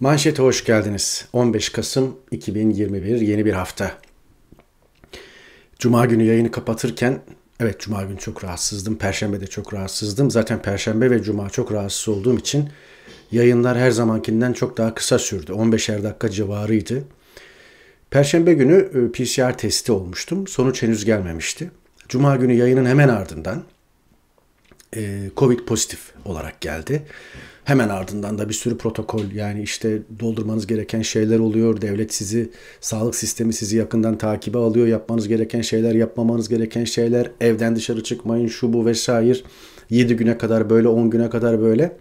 Manşete hoş geldiniz. 15 Kasım 2021 yeni bir hafta. Cuma günü yayını kapatırken evet cuma günü çok rahatsızdım. Perşembe de çok rahatsızdım. Zaten perşembe ve cuma çok rahatsız olduğum için yayınlar her zamankinden çok daha kısa sürdü. 15'er dakika civarıydı. Perşembe günü e, PCR testi olmuştum. Sonuç henüz gelmemişti. Cuma günü yayının hemen ardından e, Covid pozitif olarak geldi. Hemen ardından da bir sürü protokol yani işte doldurmanız gereken şeyler oluyor. Devlet sizi, sağlık sistemi sizi yakından takibe alıyor. Yapmanız gereken şeyler, yapmamanız gereken şeyler. Evden dışarı çıkmayın şu bu vesaire. 7 güne kadar böyle 10 güne kadar böyle.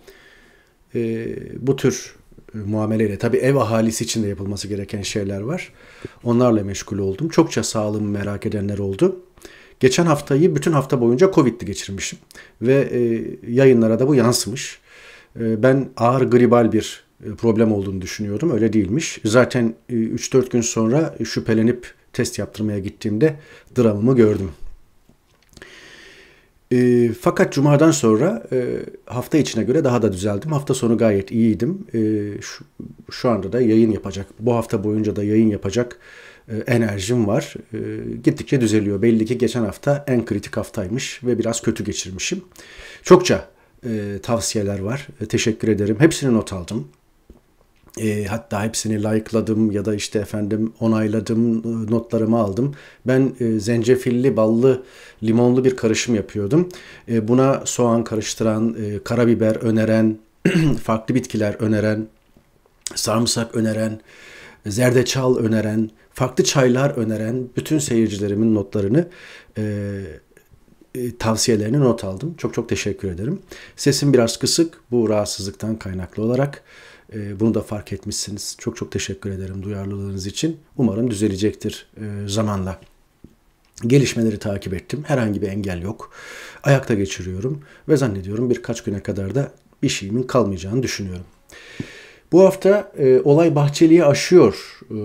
E, bu tür e, muameleyle tabi ev ahalisi için de yapılması gereken şeyler var. Onlarla meşgul oldum. Çokça sağlığımı merak edenler oldu. Geçen haftayı bütün hafta boyunca Covid'li geçirmişim ve e, yayınlara da bu yansımış. Ee, ben ağır gribal bir e, problem olduğunu düşünüyordum. Öyle değilmiş. Zaten 3-4 e, gün sonra şüphelenip test yaptırmaya gittiğimde dramımı gördüm. E, fakat cumadan sonra e, hafta içine göre daha da düzeldim. Hafta sonu gayet iyiydim. E, şu, şu anda da yayın yapacak, bu hafta boyunca da yayın yapacak e, enerjim var. E, gittikçe düzeliyor. Belli ki geçen hafta en kritik haftaymış ve biraz kötü geçirmişim. Çokça e, tavsiyeler var. E, teşekkür ederim. Hepsini not aldım. E, hatta hepsini like'ladım ya da işte efendim onayladım, e, notlarımı aldım. Ben e, zencefilli, ballı, limonlu bir karışım yapıyordum. E, buna soğan karıştıran, e, karabiber öneren, farklı bitkiler öneren, sarımsak öneren, zerdeçal öneren, farklı çaylar öneren bütün seyircilerimin notlarını e, e, tavsiyelerini not aldım. Çok çok teşekkür ederim. Sesim biraz kısık bu rahatsızlıktan kaynaklı olarak. E, bunu da fark etmişsiniz. Çok çok teşekkür ederim duyarlılığınız için. Umarım düzelecektir e, zamanla. Gelişmeleri takip ettim. Herhangi bir engel yok. Ayakta geçiriyorum ve zannediyorum birkaç güne kadar da bir şeyimin kalmayacağını düşünüyorum. Bu hafta e, olay Bahçeli'yi aşıyor e,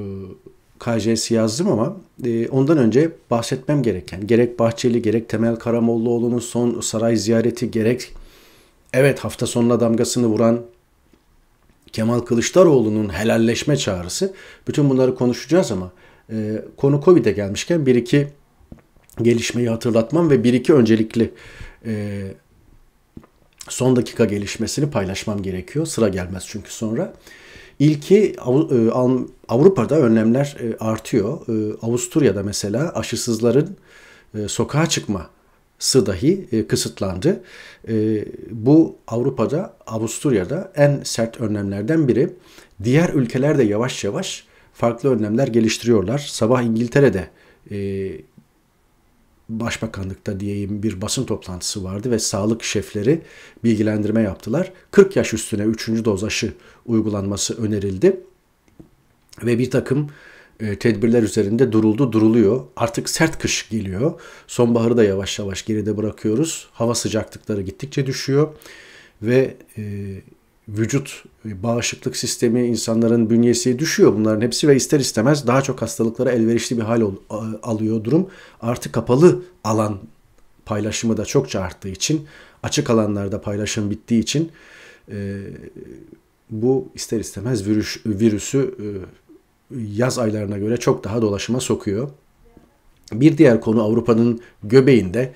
KJ'si yazdım ama e, ondan önce bahsetmem gereken gerek Bahçeli gerek Temel Karamollaoğlu'nun son saray ziyareti gerek evet hafta sonuna damgasını vuran Kemal Kılıçdaroğlu'nun helalleşme çağrısı bütün bunları konuşacağız ama e, konu Covid'e gelmişken bir iki gelişmeyi hatırlatmam ve bir iki öncelikli e, son dakika gelişmesini paylaşmam gerekiyor. Sıra gelmez çünkü sonra. İlki e, Avrupa'da önlemler e, artıyor. E, Avusturya'da mesela aşısızların sokağa çıkması dahi kısıtlandı. Bu Avrupa'da, Avusturya'da en sert önlemlerden biri. Diğer ülkeler de yavaş yavaş farklı önlemler geliştiriyorlar. Sabah İngiltere'de başbakanlıkta diyeyim bir basın toplantısı vardı ve sağlık şefleri bilgilendirme yaptılar. 40 yaş üstüne 3. doz aşı uygulanması önerildi ve bir takım e, tedbirler üzerinde duruldu duruluyor. Artık sert kış geliyor. Sonbaharı da yavaş yavaş geride bırakıyoruz. Hava sıcaklıkları gittikçe düşüyor ve e, vücut, bağışıklık sistemi, insanların bünyesi düşüyor bunların hepsi ve ister istemez daha çok hastalıklara elverişli bir hal ol, alıyor durum. Artı kapalı alan paylaşımı da çokça arttığı için, açık alanlarda paylaşım bittiği için e, bu ister istemez virüs, virüsü e, yaz aylarına göre çok daha dolaşıma sokuyor. Bir diğer konu Avrupa'nın göbeğinde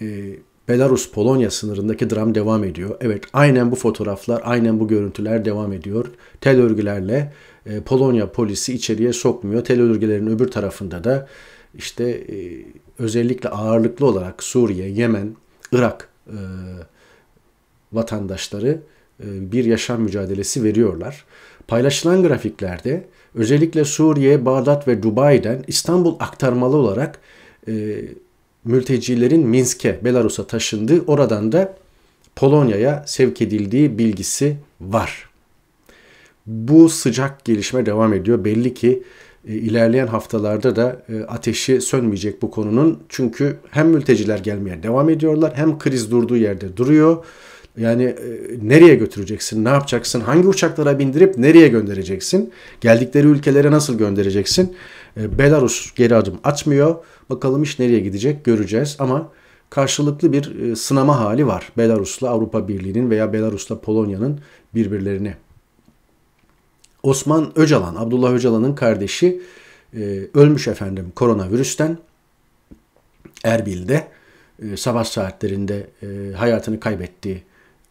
e, Belarus-Polonya sınırındaki dram devam ediyor. Evet aynen bu fotoğraflar, aynen bu görüntüler devam ediyor. Tel örgülerle e, Polonya polisi içeriye sokmuyor. Tel örgülerin öbür tarafında da işte e, özellikle ağırlıklı olarak Suriye, Yemen, Irak e, vatandaşları e, bir yaşam mücadelesi veriyorlar. Paylaşılan grafiklerde özellikle Suriye, Bağdat ve Dubai'den İstanbul aktarmalı olarak e, mültecilerin Minsk'e, Belarus'a taşındığı, oradan da Polonya'ya sevk edildiği bilgisi var. Bu sıcak gelişme devam ediyor. Belli ki e, ilerleyen haftalarda da e, ateşi sönmeyecek bu konunun. Çünkü hem mülteciler gelmeye devam ediyorlar hem kriz durduğu yerde duruyor. Yani e, nereye götüreceksin, ne yapacaksın, hangi uçaklara bindirip nereye göndereceksin, geldikleri ülkelere nasıl göndereceksin? E, Belarus geri adım atmıyor. Bakalım iş nereye gidecek göreceğiz ama karşılıklı bir e, sınama hali var. Belarus'la Avrupa Birliği'nin veya Belarus'la Polonya'nın birbirlerini. Osman Öcalan, Abdullah Öcalan'ın kardeşi e, ölmüş efendim koronavirüsten Erbil'de sabah saatlerinde hayatını kaybettiği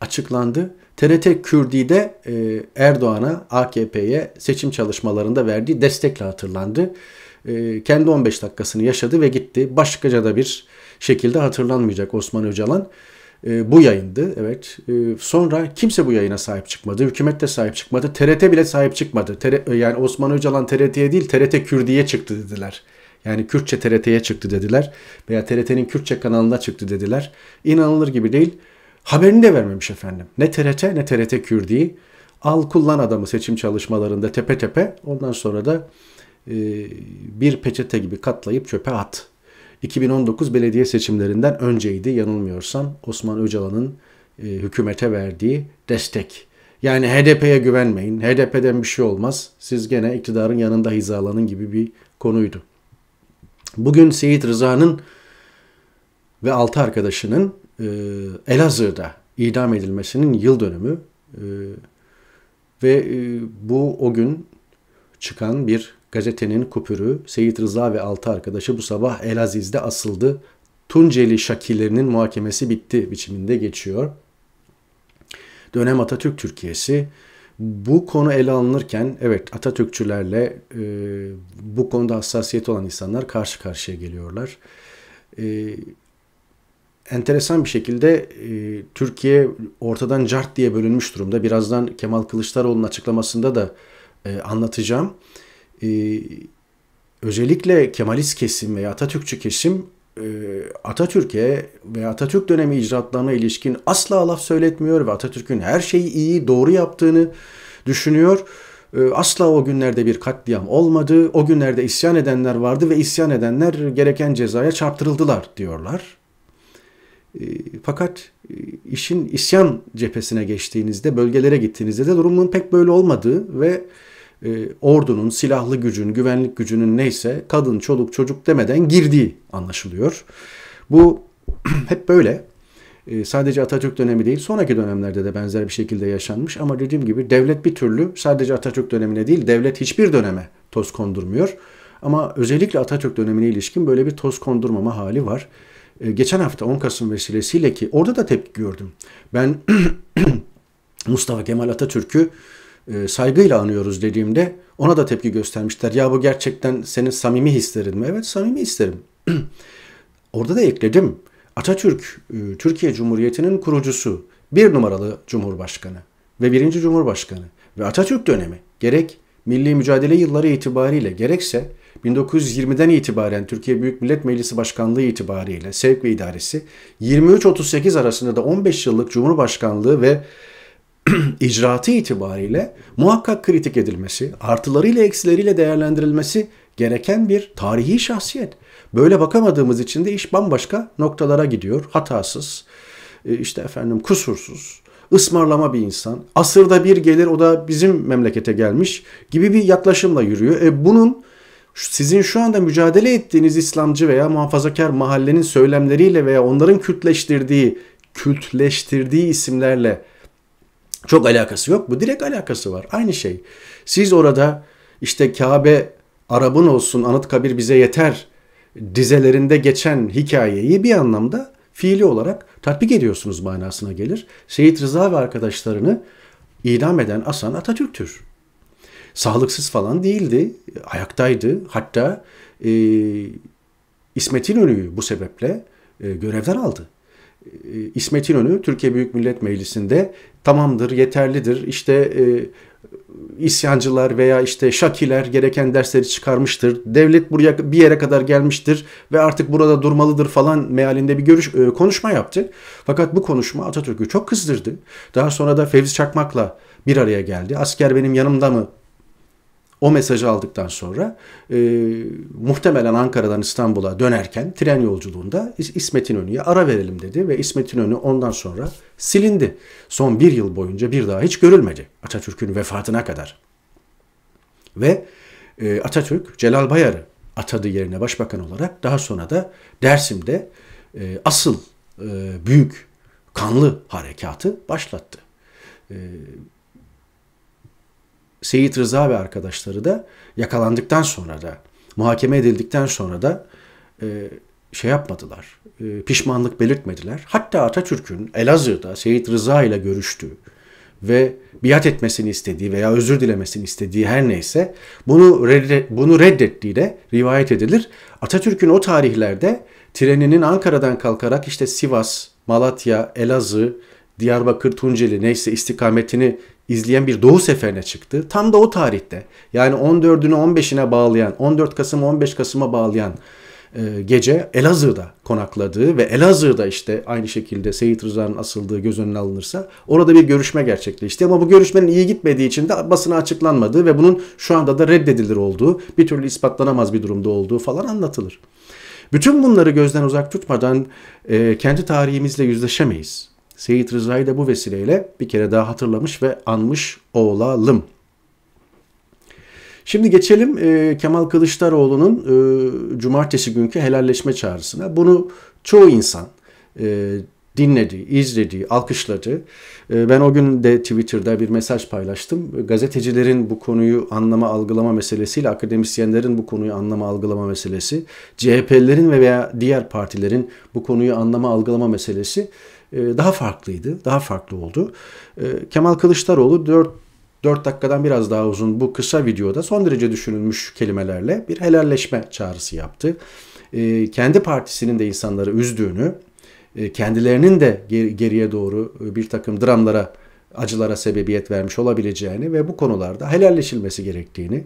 açıklandı. TRT Kürdi'de e, Erdoğan'a, AKP'ye seçim çalışmalarında verdiği destekle hatırlandı. E, kendi 15 dakikasını yaşadı ve gitti. Başkaca da bir şekilde hatırlanmayacak Osman Öcalan. E, bu yayındı evet. E, sonra kimse bu yayına sahip çıkmadı. Hükümet de sahip çıkmadı. TRT bile sahip çıkmadı. TR, e, yani Osman Öcalan TRT'ye değil TRT Kürdi'ye çıktı dediler. Yani Kürtçe TRT'ye çıktı dediler. Veya TRT'nin Kürtçe kanalına çıktı dediler. İnanılır gibi değil. Haberini de vermemiş efendim. Ne TRT ne TRT Kürdi. Al kullan adamı seçim çalışmalarında tepe tepe. Ondan sonra da e, bir peçete gibi katlayıp çöpe at. 2019 belediye seçimlerinden önceydi yanılmıyorsam Osman Öcalan'ın e, hükümete verdiği destek. Yani HDP'ye güvenmeyin. HDP'den bir şey olmaz. Siz gene iktidarın yanında hizalanın gibi bir konuydu. Bugün Seyit Rıza'nın ve altı arkadaşının e, Elazığ'da idam edilmesinin yıl dönümü e, ve e, bu o gün çıkan bir gazetenin kupürü Seyit Rıza ve altı arkadaşı bu sabah Elaziz'de asıldı. Tunceli şakillerinin muhakemesi bitti biçiminde geçiyor. Dönem Atatürk Türkiye'si bu konu ele alınırken evet Atatürkçülerle e, bu konuda hassasiyet olan insanlar karşı karşıya geliyorlar. E, enteresan bir şekilde e, Türkiye ortadan cart diye bölünmüş durumda. Birazdan Kemal Kılıçdaroğlu'nun açıklamasında da e, anlatacağım. E, özellikle Kemalist kesim veya Atatürkçü kesim e, Atatürk'e ve Atatürk dönemi icraatlarına ilişkin asla laf söyletmiyor ve Atatürk'ün her şeyi iyi, doğru yaptığını düşünüyor. E, asla o günlerde bir katliam olmadı. O günlerde isyan edenler vardı ve isyan edenler gereken cezaya çarptırıldılar diyorlar. Ee, fakat e, işin isyan cephesine geçtiğinizde, bölgelere gittiğinizde de durumun pek böyle olmadığı ve e, ordunun, silahlı gücün, güvenlik gücünün neyse kadın, çoluk, çocuk demeden girdiği anlaşılıyor. Bu hep böyle. Ee, sadece Atatürk dönemi değil, sonraki dönemlerde de benzer bir şekilde yaşanmış. Ama dediğim gibi devlet bir türlü sadece Atatürk dönemine değil, devlet hiçbir döneme toz kondurmuyor. Ama özellikle Atatürk dönemine ilişkin böyle bir toz kondurmama hali var. Ee, geçen hafta 10 Kasım vesilesiyle ki orada da tepki gördüm. Ben Mustafa Kemal Atatürk'ü e, saygıyla anıyoruz dediğimde ona da tepki göstermişler. Ya bu gerçekten senin samimi hislerin mi? Evet samimi hislerim. orada da ekledim. Atatürk e, Türkiye Cumhuriyeti'nin kurucusu, bir numaralı Cumhurbaşkanı ve birinci Cumhurbaşkanı ve Atatürk dönemi gerek milli mücadele yılları itibariyle gerekse 1920'den itibaren Türkiye Büyük Millet Meclisi Başkanlığı itibariyle sevk ve idaresi 23-38 arasında da 15 yıllık Cumhurbaşkanlığı ve icraatı itibariyle muhakkak kritik edilmesi, artılarıyla eksileriyle değerlendirilmesi gereken bir tarihi şahsiyet. Böyle bakamadığımız için de iş bambaşka noktalara gidiyor. Hatasız, e, işte efendim kusursuz, ısmarlama bir insan. Asırda bir gelir o da bizim memlekete gelmiş gibi bir yaklaşımla yürüyor. E bunun sizin şu anda mücadele ettiğiniz İslamcı veya muhafazakar mahallenin söylemleriyle veya onların kültleştirdiği, kültleştirdiği isimlerle çok alakası yok. Bu direkt alakası var. Aynı şey. Siz orada işte Kabe Arap'ın olsun Anıtkabir bize yeter dizelerinde geçen hikayeyi bir anlamda fiili olarak tatbik ediyorsunuz manasına gelir. Seyit Rıza ve arkadaşlarını idam eden Asan Atatürk'tür sağlıksız falan değildi. Ayaktaydı. Hatta e, İsmet İnönü'yü bu sebeple e, görevden aldı. E, İsmet İnönü Türkiye Büyük Millet Meclisi'nde tamamdır, yeterlidir, İşte e, isyancılar veya işte şakiler gereken dersleri çıkarmıştır. Devlet buraya bir yere kadar gelmiştir ve artık burada durmalıdır falan mealinde bir görüş e, konuşma yaptı. Fakat bu konuşma Atatürk'ü çok kızdırdı. Daha sonra da Fevzi Çakmak'la bir araya geldi. Asker benim yanımda mı o mesajı aldıktan sonra e, muhtemelen Ankara'dan İstanbul'a dönerken tren yolculuğunda İsmet İnönü'ye ara verelim dedi ve İsmet İnönü ondan sonra silindi. Son bir yıl boyunca bir daha hiç görülmedi Atatürk'ün vefatına kadar. Ve e, Atatürk Celal Bayar'ı atadığı yerine başbakan olarak daha sonra da Dersim'de e, asıl e, büyük kanlı harekatı başlattı. E, Seyit Rıza ve arkadaşları da yakalandıktan sonra da muhakeme edildikten sonra da e, şey yapmadılar. E, pişmanlık belirtmediler. Hatta Atatürk'ün Elazığ'da Seyit Rıza ile görüştüğü ve biat etmesini istediği veya özür dilemesini istediği her neyse bunu reddet, bunu reddettiği de rivayet edilir. Atatürk'ün o tarihlerde treninin Ankara'dan kalkarak işte Sivas, Malatya, Elazığ, Diyarbakır, Tunceli neyse istikametini izleyen bir Doğu seferine çıktı. Tam da o tarihte yani 14'ünü 15'ine bağlayan 14 Kasım 15 Kasım'a bağlayan e, gece Elazığ'da konakladığı ve Elazığ'da işte aynı şekilde Seyit Rıza'nın asıldığı göz önüne alınırsa orada bir görüşme gerçekleşti. Ama bu görüşmenin iyi gitmediği için de basına açıklanmadığı ve bunun şu anda da reddedilir olduğu, bir türlü ispatlanamaz bir durumda olduğu falan anlatılır. Bütün bunları gözden uzak tutmadan e, kendi tarihimizle yüzleşemeyiz. Seyit Rıza'yı da bu vesileyle bir kere daha hatırlamış ve anmış olalım. Şimdi geçelim e, Kemal Kılıçdaroğlu'nun e, cumartesi günkü helalleşme çağrısına. Bunu çoğu insan e, dinledi, izledi, alkışladı. E, ben o gün de Twitter'da bir mesaj paylaştım. Gazetecilerin bu konuyu anlama algılama meselesiyle akademisyenlerin bu konuyu anlama algılama meselesi, CHP'lerin ve veya diğer partilerin bu konuyu anlama algılama meselesi ee, daha farklıydı, daha farklı oldu. Ee, Kemal Kılıçdaroğlu 4 4 dakikadan biraz daha uzun bu kısa videoda son derece düşünülmüş kelimelerle bir helalleşme çağrısı yaptı. Ee, kendi partisinin de insanları üzdüğünü, e, kendilerinin de geriye doğru e, bir takım dramlara, acılara sebebiyet vermiş olabileceğini ve bu konularda helalleşilmesi gerektiğini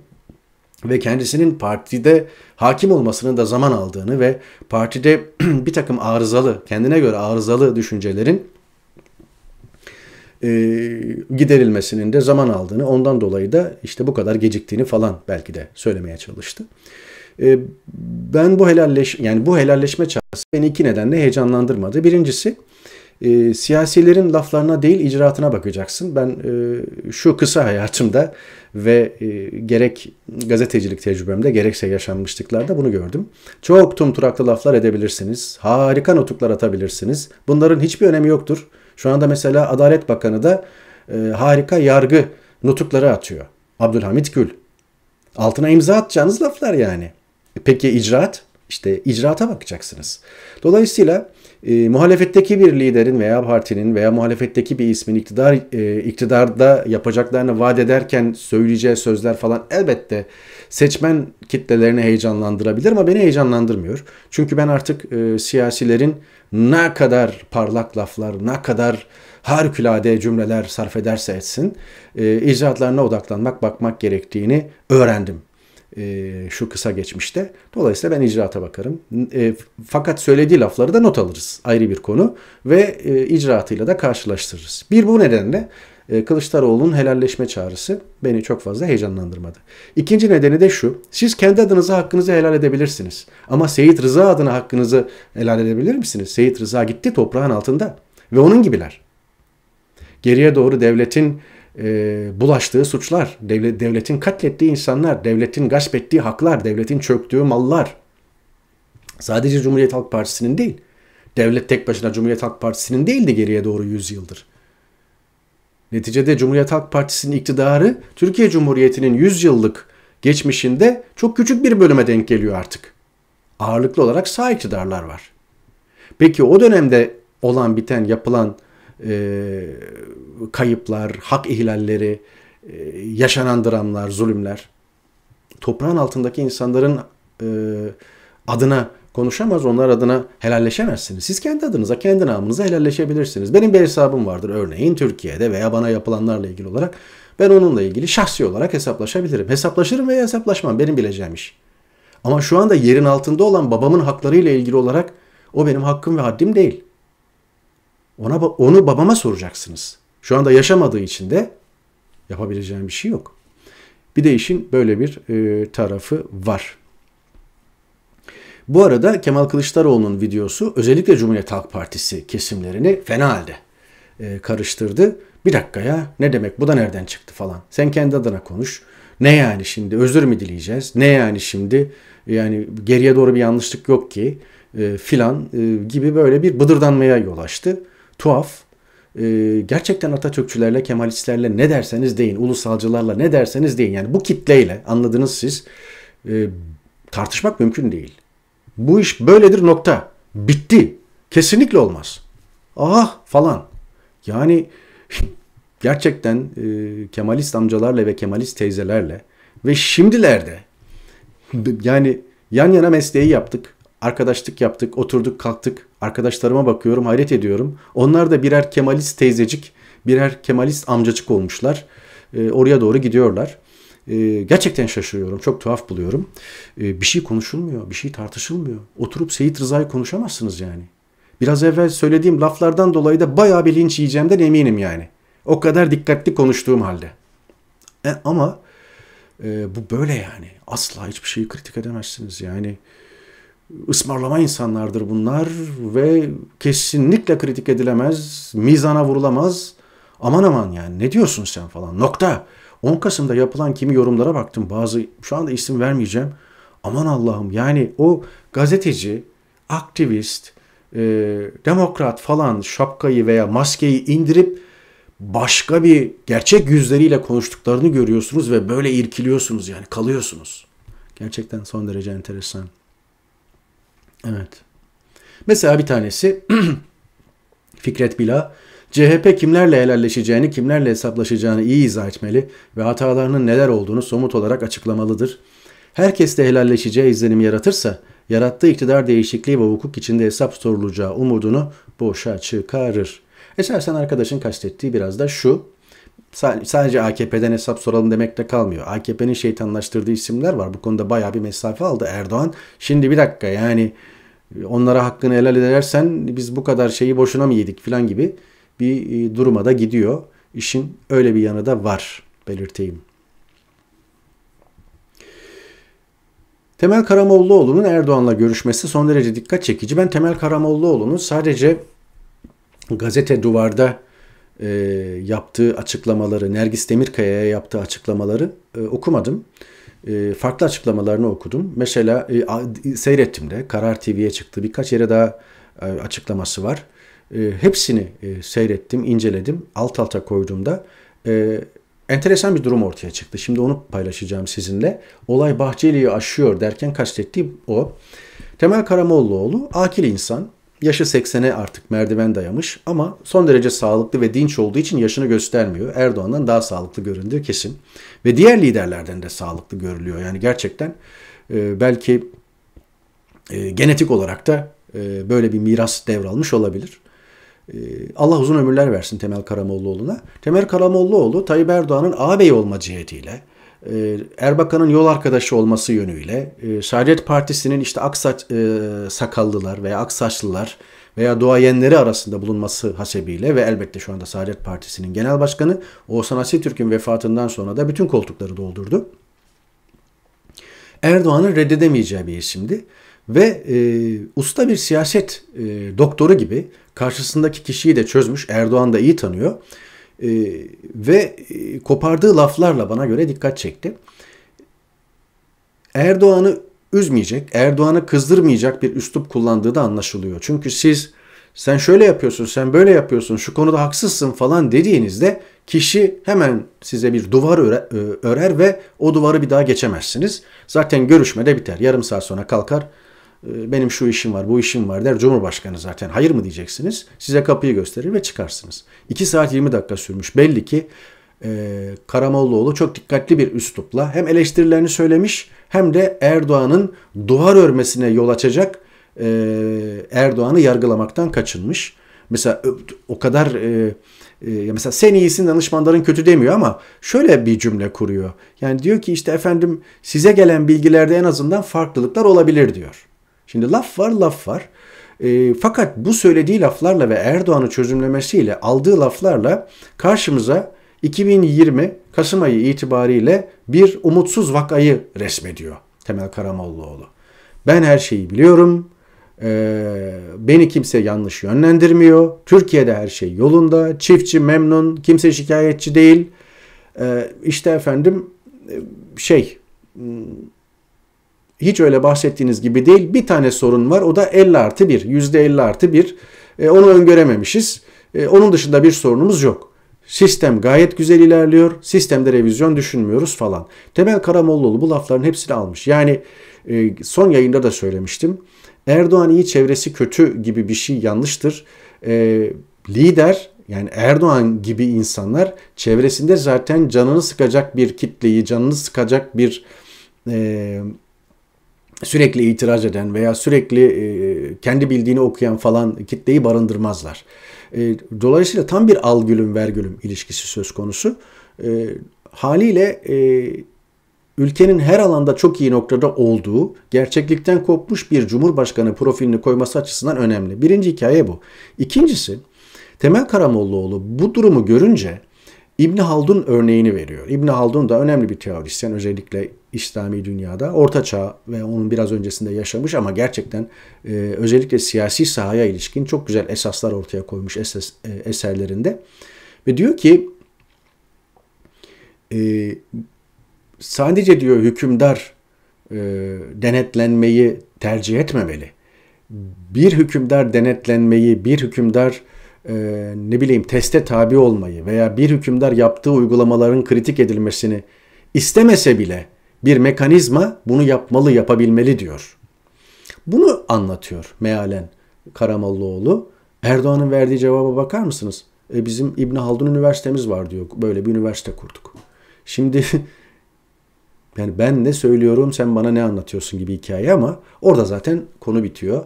ve kendisinin partide hakim olmasının da zaman aldığını ve partide bir takım arızalı, kendine göre arızalı düşüncelerin e, giderilmesinin de zaman aldığını, ondan dolayı da işte bu kadar geciktiğini falan belki de söylemeye çalıştı. E, ben bu helalleş, yani bu helalleşme çağrısı beni iki nedenle heyecanlandırmadı. Birincisi e, siyasilerin laflarına değil icraatına bakacaksın. Ben e, şu kısa hayatımda ve e, gerek gazetecilik tecrübemde gerekse yaşanmışlıklarda bunu gördüm. Çok tumturaklı laflar edebilirsiniz. Harika notuklar atabilirsiniz. Bunların hiçbir önemi yoktur. Şu anda mesela Adalet Bakanı da e, harika yargı notukları atıyor. Abdülhamit Gül. Altına imza atacağınız laflar yani. E, peki icraat? İşte icraata bakacaksınız. Dolayısıyla e, muhalefetteki bir liderin veya partinin veya muhalefetteki bir ismin iktidar e, iktidarda yapacaklarını vaat ederken söyleyeceği sözler falan elbette seçmen kitlelerini heyecanlandırabilir ama beni heyecanlandırmıyor. Çünkü ben artık e, siyasilerin ne kadar parlak laflar, ne kadar harikulade cümleler sarf ederse etsin, e, icraatlarına odaklanmak, bakmak gerektiğini öğrendim. E, şu kısa geçmişte. Dolayısıyla ben icraata bakarım. E, fakat söylediği lafları da not alırız. Ayrı bir konu ve e, icraatıyla da karşılaştırırız. Bir bu nedenle Kılıçdaroğlu'nun helalleşme çağrısı beni çok fazla heyecanlandırmadı. İkinci nedeni de şu. Siz kendi adınıza hakkınızı helal edebilirsiniz. Ama Seyit Rıza adına hakkınızı helal edebilir misiniz? Seyit Rıza gitti toprağın altında ve onun gibiler. Geriye doğru devletin e, bulaştığı suçlar, devlet, devletin katlettiği insanlar, devletin gasp ettiği haklar, devletin çöktüğü mallar. Sadece Cumhuriyet Halk Partisi'nin değil. Devlet tek başına Cumhuriyet Halk Partisi'nin değildi geriye doğru 100 yıldır. Neticede Cumhuriyet Halk Partisi'nin iktidarı Türkiye Cumhuriyeti'nin 100 yıllık geçmişinde çok küçük bir bölüme denk geliyor artık. Ağırlıklı olarak sağ iktidarlar var. Peki o dönemde olan biten yapılan e, kayıplar, hak ihlalleri, e, yaşanan dramlar, zulümler toprağın altındaki insanların e, adına konuşamaz, onlar adına helalleşemezsiniz. Siz kendi adınıza, kendi namınıza helalleşebilirsiniz. Benim bir hesabım vardır örneğin Türkiye'de veya bana yapılanlarla ilgili olarak. Ben onunla ilgili şahsi olarak hesaplaşabilirim. Hesaplaşırım veya hesaplaşmam benim bileceğim iş. Ama şu anda yerin altında olan babamın haklarıyla ilgili olarak o benim hakkım ve haddim değil. Ona, onu babama soracaksınız. Şu anda yaşamadığı için de yapabileceğim bir şey yok. Bir de işin böyle bir e, tarafı var. Bu arada Kemal Kılıçdaroğlu'nun videosu özellikle Cumhuriyet Halk Partisi kesimlerini fena halde e, karıştırdı. Bir dakika ya ne demek bu da nereden çıktı falan. Sen kendi adına konuş. Ne yani şimdi özür mü dileyeceğiz? Ne yani şimdi yani geriye doğru bir yanlışlık yok ki e, filan e, gibi böyle bir bıdırdanmaya yol açtı tuhaf. Ee, gerçekten Atatürkçülerle, Kemalistlerle ne derseniz deyin, ulusalcılarla ne derseniz deyin. Yani bu kitleyle anladınız siz e, tartışmak mümkün değil. Bu iş böyledir nokta. Bitti. Kesinlikle olmaz. Ah falan. Yani gerçekten e, Kemalist amcalarla ve Kemalist teyzelerle ve şimdilerde yani yan yana mesleği yaptık, arkadaşlık yaptık, oturduk kalktık Arkadaşlarıma bakıyorum hayret ediyorum. Onlar da birer Kemalist teyzecik, birer Kemalist amcacık olmuşlar. E, oraya doğru gidiyorlar. E, gerçekten şaşırıyorum. Çok tuhaf buluyorum. E, bir şey konuşulmuyor. Bir şey tartışılmıyor. Oturup Seyit Rıza'yı konuşamazsınız yani. Biraz evvel söylediğim laflardan dolayı da bayağı bir linç yiyeceğimden eminim yani. O kadar dikkatli konuştuğum halde. E, ama e, bu böyle yani. Asla hiçbir şeyi kritik edemezsiniz yani ısmarlama insanlardır bunlar ve kesinlikle kritik edilemez, mizana vurulamaz. Aman aman yani ne diyorsun sen falan nokta. 10 Kasım'da yapılan kimi yorumlara baktım bazı şu anda isim vermeyeceğim. Aman Allah'ım yani o gazeteci, aktivist, e, demokrat falan şapkayı veya maskeyi indirip başka bir gerçek yüzleriyle konuştuklarını görüyorsunuz ve böyle irkiliyorsunuz yani kalıyorsunuz. Gerçekten son derece enteresan. Evet. Mesela bir tanesi Fikret Bila CHP kimlerle helalleşeceğini, kimlerle hesaplaşacağını iyi izah etmeli ve hatalarının neler olduğunu somut olarak açıklamalıdır. Herkes de helalleşeceği izlenim yaratırsa, yarattığı iktidar değişikliği ve hukuk içinde hesap sorulacağı umudunu boşa çıkarır. Esasen arkadaşın kastettiği biraz da şu, sadece AKP'den hesap soralım demek de kalmıyor. AKP'nin şeytanlaştırdığı isimler var. Bu konuda bayağı bir mesafe aldı Erdoğan. Şimdi bir dakika yani onlara hakkını helal edersen biz bu kadar şeyi boşuna mı yedik filan gibi bir e, duruma da gidiyor. İşin öyle bir yanı da var belirteyim. Temel Karamollaoğlu'nun Erdoğan'la görüşmesi son derece dikkat çekici. Ben Temel Karamollaoğlu'nun sadece gazete duvarda e, yaptığı açıklamaları, Nergis Demirkaya'ya yaptığı açıklamaları e, okumadım. E, farklı açıklamalarını okudum. Mesela e, seyrettim de Karar TV'ye çıktı. Birkaç yere daha e, açıklaması var. Hepsini seyrettim, inceledim. Alt alta koyduğumda enteresan bir durum ortaya çıktı. Şimdi onu paylaşacağım sizinle. Olay Bahçeli'yi aşıyor derken kastettiğim o. Temel Karamollaoğlu akil insan. Yaşı 80'e artık merdiven dayamış ama son derece sağlıklı ve dinç olduğu için yaşını göstermiyor. Erdoğan'dan daha sağlıklı göründüğü kesin ve diğer liderlerden de sağlıklı görülüyor. Yani gerçekten e, belki e, genetik olarak da e, böyle bir miras devralmış olabilir. E, Allah uzun ömürler versin Temel Karamollaoğlu'na. Temel Karamollaoğlu Tayyip Erdoğan'ın ağabey olma cihetiyle, e, Erbakan'ın yol arkadaşı olması yönüyle, e, Saadet Partisi'nin işte aksaç e, sakallılar veya aksaçlılar veya duayenleri arasında bulunması hasebiyle ve elbette şu anda Saadet Partisi'nin genel başkanı Oğuzhan Asiltürk'ün vefatından sonra da bütün koltukları doldurdu. Erdoğan'ın reddedemeyeceği bir isimdi ve e, usta bir siyaset e, doktoru gibi karşısındaki kişiyi de çözmüş. Erdoğan da iyi tanıyor e, ve e, kopardığı laflarla bana göre dikkat çekti. Erdoğan'ı üzmeyecek, Erdoğan'ı kızdırmayacak bir üslup kullandığı da anlaşılıyor. Çünkü siz sen şöyle yapıyorsun, sen böyle yapıyorsun, şu konuda haksızsın falan dediğinizde kişi hemen size bir duvar e, örer ve o duvarı bir daha geçemezsiniz. Zaten görüşme de biter. Yarım saat sonra kalkar. E, benim şu işim var, bu işim var der. Cumhurbaşkanı zaten hayır mı diyeceksiniz. Size kapıyı gösterir ve çıkarsınız. 2 saat 20 dakika sürmüş. Belli ki e, Karamollaoğlu çok dikkatli bir üslupla hem eleştirilerini söylemiş hem de Erdoğan'ın duvar örmesine yol açacak e, Erdoğan'ı yargılamaktan kaçınmış. Mesela o kadar e, e, mesela sen iyisin danışmanların kötü demiyor ama şöyle bir cümle kuruyor. Yani diyor ki işte efendim size gelen bilgilerde en azından farklılıklar olabilir diyor. Şimdi laf var laf var. E, fakat bu söylediği laflarla ve Erdoğan'ı çözümlemesiyle aldığı laflarla karşımıza 2020 Kasım ayı itibariyle bir umutsuz vakayı resmediyor Temel Karamollaoğlu. Ben her şeyi biliyorum. Ee, beni kimse yanlış yönlendirmiyor. Türkiye'de her şey yolunda. Çiftçi memnun, kimse şikayetçi değil. Ee, işte efendim e, şey hmm, hiç öyle bahsettiğiniz gibi değil. Bir tane sorun var. O da 50 artı 1. Yüzde 50 artı 1. Ee, onu öngörememişiz. Ee, onun dışında bir sorunumuz yok. Sistem gayet güzel ilerliyor. Sistemde revizyon düşünmüyoruz falan. Temel Karamollaoğlu bu lafların hepsini almış. Yani e, son yayında da söylemiştim. Erdoğan iyi çevresi kötü gibi bir şey yanlıştır. E, lider yani Erdoğan gibi insanlar çevresinde zaten canını sıkacak bir kitleyi, canını sıkacak bir e, sürekli itiraz eden veya sürekli kendi bildiğini okuyan falan kitleyi barındırmazlar. E, dolayısıyla tam bir al gülüm ver gülüm ilişkisi söz konusu. E, haliyle e, ülkenin her alanda çok iyi noktada olduğu, gerçeklikten kopmuş bir cumhurbaşkanı profilini koyması açısından önemli. Birinci hikaye bu. İkincisi, Temel Karamollaoğlu bu durumu görünce İbni Haldun örneğini veriyor. İbni Haldun da önemli bir teorisyen özellikle İslami dünyada. Orta Çağ ve onun biraz öncesinde yaşamış ama gerçekten e, özellikle siyasi sahaya ilişkin çok güzel esaslar ortaya koymuş es- e, eserlerinde. Ve diyor ki e, sadece diyor hükümdar e, denetlenmeyi tercih etmemeli. Bir hükümdar denetlenmeyi, bir hükümdar e, ne bileyim teste tabi olmayı veya bir hükümdar yaptığı uygulamaların kritik edilmesini istemese bile bir mekanizma bunu yapmalı, yapabilmeli diyor. Bunu anlatıyor mealen Karamollaoğlu. Erdoğan'ın verdiği cevaba bakar mısınız? E bizim İbn Haldun Üniversitemiz var diyor. Böyle bir üniversite kurduk. Şimdi yani ben ne söylüyorum sen bana ne anlatıyorsun gibi hikaye ama orada zaten konu bitiyor.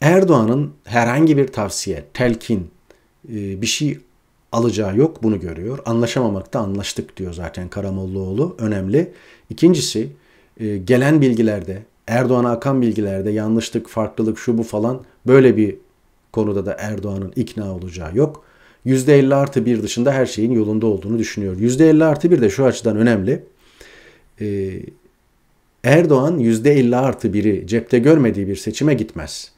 Erdoğan'ın herhangi bir tavsiye, telkin, e, bir şey alacağı yok bunu görüyor. Anlaşamamakta anlaştık diyor zaten Karamollaoğlu. Önemli. İkincisi e, gelen bilgilerde Erdoğan'a akan bilgilerde yanlışlık, farklılık, şu bu falan böyle bir konuda da Erdoğan'ın ikna olacağı yok. %50 artı 1 dışında her şeyin yolunda olduğunu düşünüyor. %50 artı 1 de şu açıdan önemli. Ee, Erdoğan %50 artı 1'i cepte görmediği bir seçime gitmez.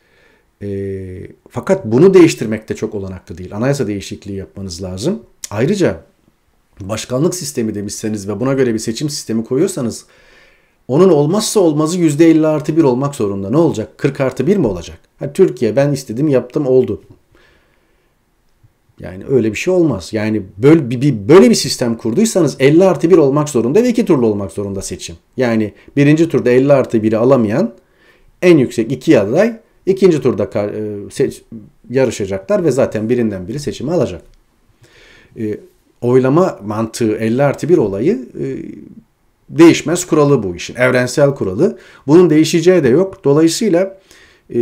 Ee, fakat bunu değiştirmek de çok olanaklı değil. Anayasa değişikliği yapmanız lazım. Ayrıca başkanlık sistemi demişseniz ve buna göre bir seçim sistemi koyuyorsanız onun olmazsa olmazı %50 artı 1 olmak zorunda. Ne olacak? 40 artı 1 mi olacak? Ha, Türkiye ben istedim yaptım oldu. Yani öyle bir şey olmaz. Yani böyle bir, böyle bir sistem kurduysanız 50 artı 1 olmak zorunda ve iki turlu olmak zorunda seçim. Yani birinci turda 50 artı 1'i alamayan en yüksek iki aday ikinci turda e, yarışacaklar ve zaten birinden biri seçimi alacak. E, oylama mantığı 50 artı 1 olayı e, değişmez kuralı bu işin. Evrensel kuralı. Bunun değişeceği de yok. Dolayısıyla e,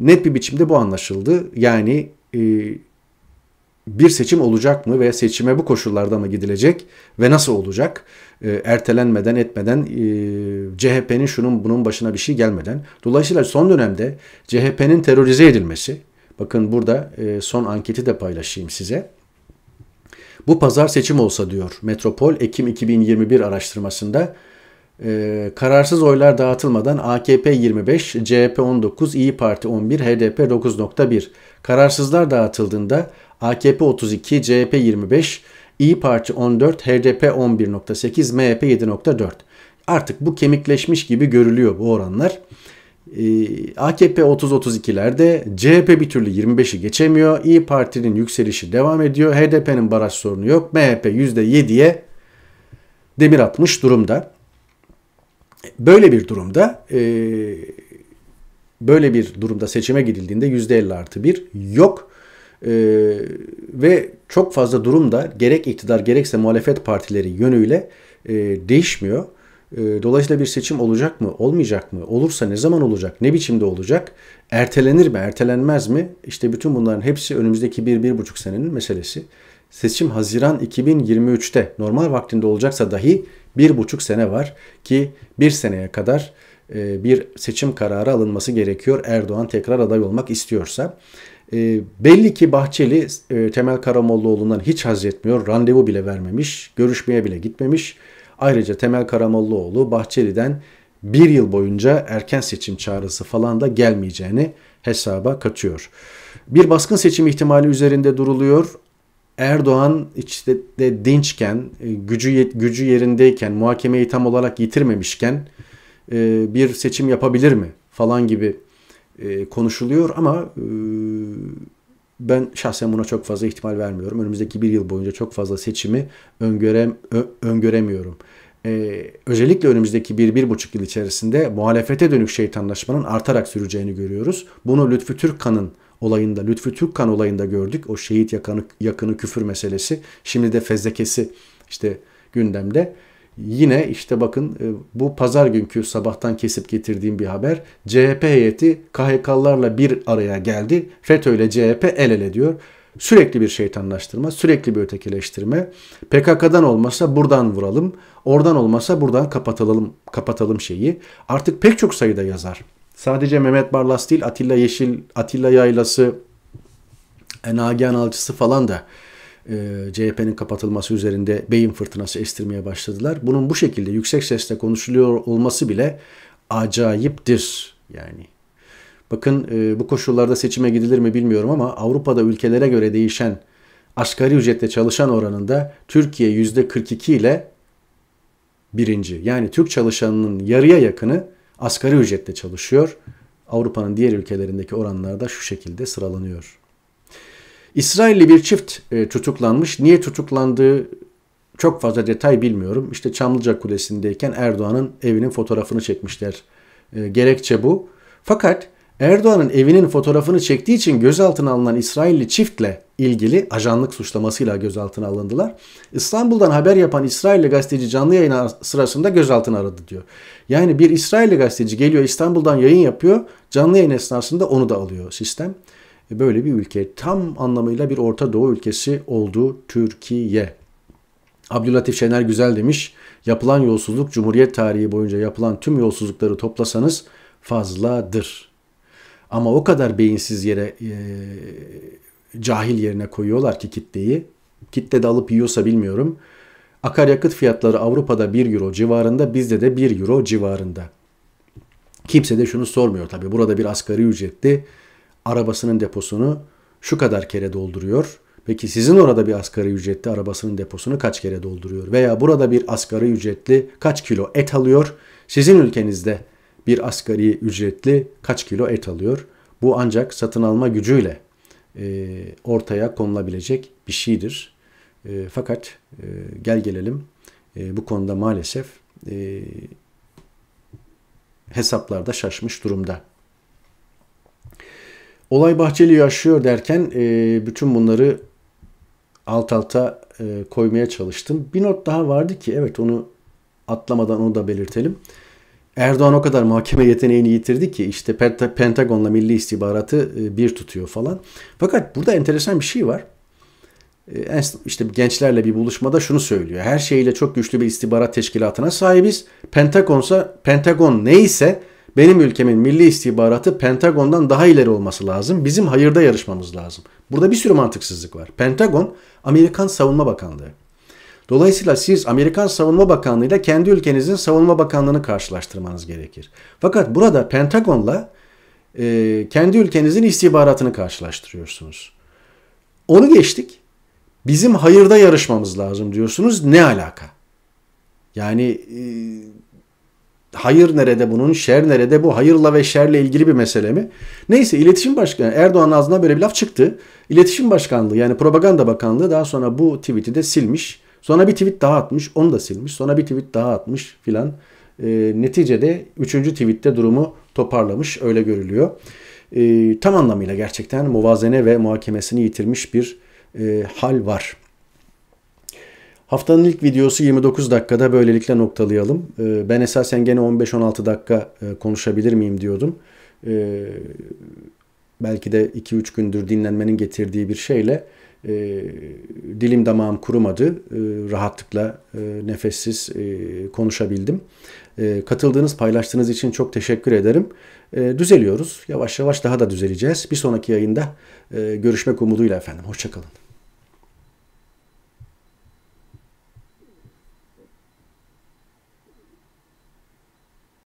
net bir biçimde bu anlaşıldı. Yani e, bir seçim olacak mı ve seçime bu koşullarda mı gidilecek ve nasıl olacak? E, ertelenmeden etmeden e, CHP'nin şunun bunun başına bir şey gelmeden. Dolayısıyla son dönemde CHP'nin terörize edilmesi. Bakın burada e, son anketi de paylaşayım size. Bu pazar seçim olsa diyor Metropol Ekim 2021 araştırmasında e, kararsız oylar dağıtılmadan AKP 25, CHP 19, İyi Parti 11, HDP 9.1. Kararsızlar dağıtıldığında AKP 32, CHP 25, İyi Parti 14, HDP 11.8, MHP 7.4. Artık bu kemikleşmiş gibi görülüyor bu oranlar. Ee, AKP 30-32'lerde, CHP bir türlü 25'i geçemiyor, İyi Parti'nin yükselişi devam ediyor, HDP'nin baraj sorunu yok, MHP %7'ye demir atmış durumda. Böyle bir durumda e, böyle bir durumda seçime gidildiğinde %50 artı 1 yok. E, ve çok fazla durumda gerek iktidar gerekse muhalefet partileri yönüyle e, değişmiyor. Ee, dolayısıyla bir seçim olacak mı, olmayacak mı? Olursa ne zaman olacak, ne biçimde olacak? Ertelenir mi, ertelenmez mi? İşte bütün bunların hepsi önümüzdeki bir, bir buçuk senenin meselesi. Seçim Haziran 2023'te normal vaktinde olacaksa dahi bir buçuk sene var ki bir seneye kadar e, bir seçim kararı alınması gerekiyor Erdoğan tekrar aday olmak istiyorsa. E, belli ki Bahçeli e, Temel Karamollaoğlu'ndan hiç haz etmiyor. Randevu bile vermemiş, görüşmeye bile gitmemiş. Ayrıca Temel Karamollaoğlu Bahçeli'den bir yıl boyunca erken seçim çağrısı falan da gelmeyeceğini hesaba katıyor. Bir baskın seçim ihtimali üzerinde duruluyor. Erdoğan işte de dinçken, e, gücü gücü yerindeyken, muhakemeyi tam olarak yitirmemişken e, bir seçim yapabilir mi falan gibi e, konuşuluyor ama ben şahsen buna çok fazla ihtimal vermiyorum. Önümüzdeki bir yıl boyunca çok fazla seçimi öngörem, ö, öngöremiyorum. Ee, özellikle önümüzdeki bir, bir buçuk yıl içerisinde muhalefete dönük şeytanlaşmanın artarak süreceğini görüyoruz. Bunu Lütfü Türkkan'ın olayında, Lütfü Türkkan olayında gördük. O şehit yakanı, yakını küfür meselesi. Şimdi de fezlekesi işte gündemde. Yine işte bakın e, bu pazar günkü sabahtan kesip getirdiğim bir haber. CHP heyeti KHK'larla bir araya geldi. FETÖ ile CHP el ele diyor. Sürekli bir şeytanlaştırma, sürekli bir ötekileştirme. PKK'dan olmasa buradan vuralım, oradan olmasa buradan kapatalım, kapatalım şeyi. Artık pek çok sayıda yazar. Sadece Mehmet Barlas değil, Atilla Yeşil, Atilla Yaylası, Nagihan Alçısı falan da e, CHP'nin kapatılması üzerinde beyin fırtınası estirmeye başladılar. Bunun bu şekilde yüksek sesle konuşuluyor olması bile acayiptir yani. Bakın e, bu koşullarda seçime gidilir mi bilmiyorum ama Avrupa'da ülkelere göre değişen asgari ücretle çalışan oranında Türkiye %42 ile birinci. Yani Türk çalışanının yarıya yakını asgari ücretle çalışıyor. Avrupa'nın diğer ülkelerindeki oranlar da şu şekilde sıralanıyor. İsrailli bir çift e, tutuklanmış. Niye tutuklandığı çok fazla detay bilmiyorum. İşte Çamlıca Kulesi'ndeyken Erdoğan'ın evinin fotoğrafını çekmişler. E, gerekçe bu. Fakat Erdoğan'ın evinin fotoğrafını çektiği için gözaltına alınan İsrailli çiftle ilgili ajanlık suçlamasıyla gözaltına alındılar. İstanbul'dan haber yapan İsrailli gazeteci canlı yayın sırasında gözaltına aradı diyor. Yani bir İsrailli gazeteci geliyor İstanbul'dan yayın yapıyor. Canlı yayın esnasında onu da alıyor sistem böyle bir ülke. Tam anlamıyla bir Orta Doğu ülkesi oldu Türkiye. Abdülatif Şener Güzel demiş, yapılan yolsuzluk Cumhuriyet tarihi boyunca yapılan tüm yolsuzlukları toplasanız fazladır. Ama o kadar beyinsiz yere, e, cahil yerine koyuyorlar ki kitleyi. Kitle de alıp yiyorsa bilmiyorum. Akaryakıt fiyatları Avrupa'da 1 euro civarında, bizde de 1 euro civarında. Kimse de şunu sormuyor tabii. Burada bir asgari ücretti arabasının deposunu şu kadar kere dolduruyor. Peki sizin orada bir asgari ücretli arabasının deposunu kaç kere dolduruyor? Veya burada bir asgari ücretli kaç kilo et alıyor? Sizin ülkenizde bir asgari ücretli kaç kilo et alıyor? Bu ancak satın alma gücüyle e, ortaya konulabilecek bir şeydir. E, fakat e, gel gelelim e, bu konuda maalesef e, hesaplarda şaşmış durumda. Olay Bahçeli yaşıyor derken e, bütün bunları alt alta e, koymaya çalıştım. Bir not daha vardı ki evet onu atlamadan onu da belirtelim. Erdoğan o kadar mahkeme yeteneğini yitirdi ki işte Pentagon'la Milli İstihbaratı e, bir tutuyor falan. Fakat burada enteresan bir şey var. E, işte gençlerle bir buluşmada şunu söylüyor. Her şeyle çok güçlü bir istihbarat teşkilatına sahibiz. Pentagonsa Pentagon neyse benim ülkemin milli istihbaratı Pentagon'dan daha ileri olması lazım. Bizim hayırda yarışmamız lazım. Burada bir sürü mantıksızlık var. Pentagon Amerikan Savunma Bakanlığı. Dolayısıyla siz Amerikan Savunma Bakanlığı ile kendi ülkenizin Savunma Bakanlığı'nı karşılaştırmanız gerekir. Fakat burada Pentagon'la e, kendi ülkenizin istihbaratını karşılaştırıyorsunuz. Onu geçtik. Bizim hayırda yarışmamız lazım diyorsunuz. Ne alaka? Yani e, Hayır nerede bunun? Şer nerede? Bu hayırla ve şerle ilgili bir mesele mi? Neyse iletişim başkanı Erdoğan ağzına böyle bir laf çıktı. İletişim Başkanlığı yani Propaganda Bakanlığı daha sonra bu tweet'i de silmiş. Sonra bir tweet daha atmış. Onu da silmiş. Sonra bir tweet daha atmış filan. E, neticede 3. tweette durumu toparlamış. Öyle görülüyor. E, tam anlamıyla gerçekten muvazene ve muhakemesini yitirmiş bir e, hal var. Haftanın ilk videosu 29 dakikada böylelikle noktalayalım. Ee, ben esasen gene 15-16 dakika e, konuşabilir miyim diyordum. Ee, belki de 2-3 gündür dinlenmenin getirdiği bir şeyle e, dilim damağım kurumadı. E, rahatlıkla nefessiz konuşabildim. katıldığınız, paylaştığınız için çok teşekkür ederim. düzeliyoruz. Yavaş yavaş daha da düzeleceğiz. Bir sonraki yayında görüşmek umuduyla efendim. Hoşçakalın.